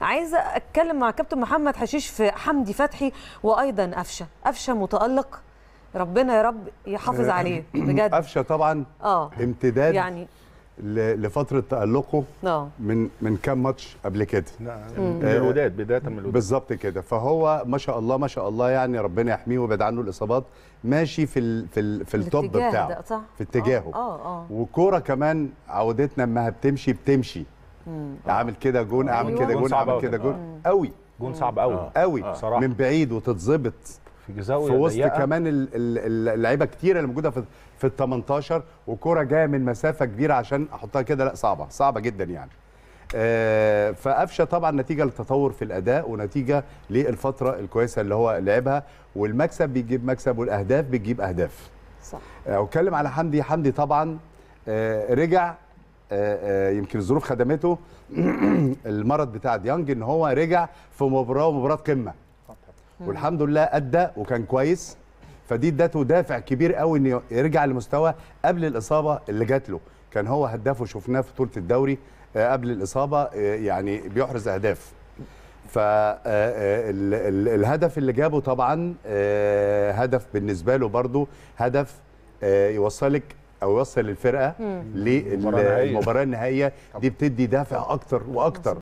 عايزه اتكلم مع كابتن محمد حشيش في حمدي فتحي وايضا قفشه قفشه متالق ربنا يا رب يحافظ عليه بجد قفشه طبعا اه امتداد يعني لفتره تالقه آه. من من كام ماتش قبل كده نعم من آه، الوداد بدايه من الوداد بالظبط كده فهو ما شاء الله ما شاء الله يعني ربنا يحميه ويبعد عنه الاصابات ماشي في الـ في الـ في التوب بتاعه ده صح. في اتجاهه آه،, اه اه وكوره كمان عودتنا انها بتمشي بتمشي اعمل كده جون آه. اعمل أيوه. كده جون اعمل كده جون قوي آه. جون صعب قوي قوي آه. من بعيد وتتظبط في جزاء في وسط كمان اللعيبه كتيره اللي موجوده في في ال 18 وكره جايه من مسافه كبيره عشان احطها كده لا صعبه صعبه جدا يعني آه فقفشه طبعا نتيجه للتطور في الاداء ونتيجه للفتره الكويسه اللي هو لعبها والمكسب بيجيب مكسب والاهداف بتجيب اهداف صح اتكلم على حمدي حمدي طبعا آه رجع آه، آه، يمكن الظروف خدمته المرض بتاع ديانج ان هو رجع في مباراه ومباراه قمه والحمد لله ادى وكان كويس فدي ادته دافع كبير قوي انه يرجع لمستوى قبل الاصابه اللي جات له كان هو هدافه شفناه في بطوله الدوري آه، قبل الاصابه يعني بيحرز اهداف فالهدف اللي جابه طبعا هدف بالنسبه له برضو هدف يوصلك او يوصل الفرقه للمباراه النهائيه دي بتدي دافع اكتر واكتر